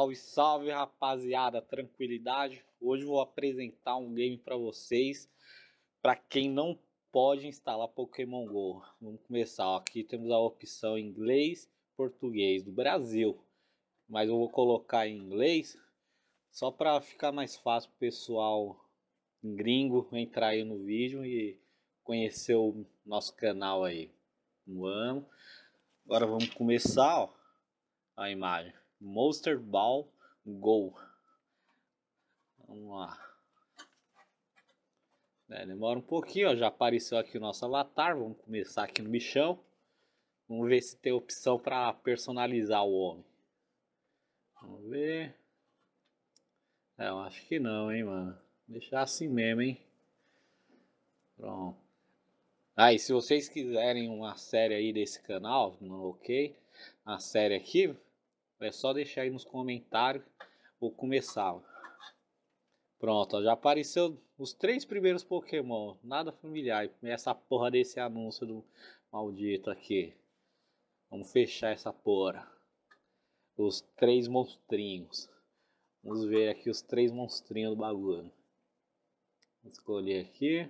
Salve, salve, rapaziada, tranquilidade. Hoje vou apresentar um game para vocês, para quem não pode instalar Pokémon Go. Vamos começar. Aqui temos a opção inglês, português do Brasil, mas eu vou colocar em inglês só para ficar mais fácil pro pessoal gringo entrar aí no vídeo e conhecer o nosso canal aí. Um ano. Agora vamos começar, ó, a imagem. Monster Ball Go. Vamos lá. É, demora um pouquinho, ó, já apareceu aqui o nosso avatar. Vamos começar aqui no bichão. Vamos ver se tem opção para personalizar o homem. Vamos ver. É, eu acho que não, hein, mano. Deixar assim mesmo, hein. Pronto. Aí, ah, se vocês quiserem uma série aí desse canal, ok? A série aqui, é só deixar aí nos comentários Vou começar. Pronto, ó, já apareceu os três primeiros Pokémon. Nada familiar. Essa porra desse anúncio do maldito aqui. Vamos fechar essa porra. Os três monstrinhos. Vamos ver aqui os três monstrinhos do bagulho. Vou escolher aqui.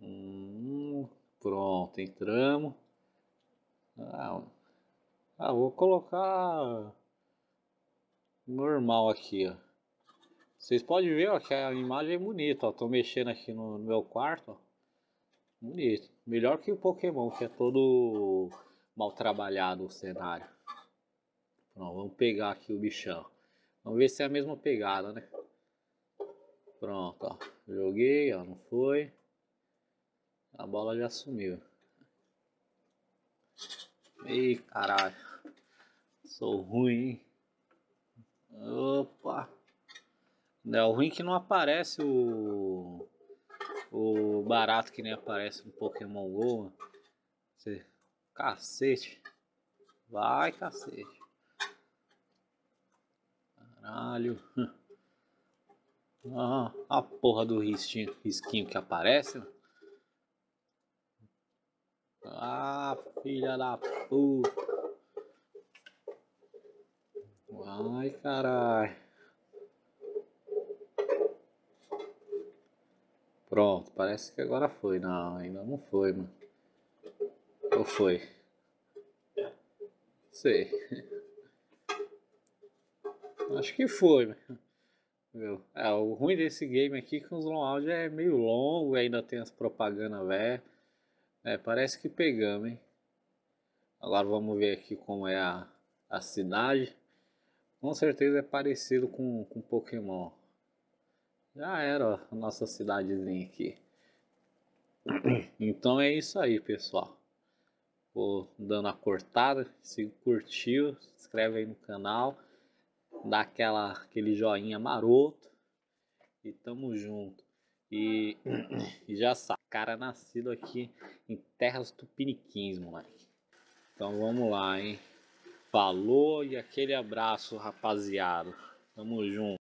Hum, pronto, entramos. Ah, ah, vou colocar normal aqui, ó. Vocês podem ver ó, que a imagem é bonita, ó. Tô mexendo aqui no, no meu quarto, ó. Bonito. Melhor que o Pokémon, que é todo mal trabalhado o cenário. Pronto, vamos pegar aqui o bichão. Vamos ver se é a mesma pegada, né? Pronto, ó. Joguei, ó, não foi. A bola já sumiu. Ei, caralho. Sou ruim, hein? Opa. É o ruim que não aparece o... O barato que nem aparece no Pokémon GO. Cacete. Vai, cacete. Caralho. Ah, a porra do risquinho, risquinho que aparece, mano. Né? Ah, filha da puta. Ai, caralho. Pronto, parece que agora foi. Não, ainda não foi, mano. Ou foi? Sei. Acho que foi, mano. Meu, é, o ruim desse game aqui com é que os long áudio é meio longo, ainda tem as propagandas velhas. É, parece que pegamos, hein? Agora vamos ver aqui como é a, a cidade. Com certeza é parecido com, com Pokémon. Já era a nossa cidadezinha aqui. Então é isso aí, pessoal. Vou dando a cortada. Se curtiu, se inscreve aí no canal. Dá aquela, aquele joinha maroto. E tamo junto. E, e já sabe, cara nascido aqui em terras tupiniquins, moleque. Então vamos lá, hein? Falou e aquele abraço, rapaziada. Tamo junto.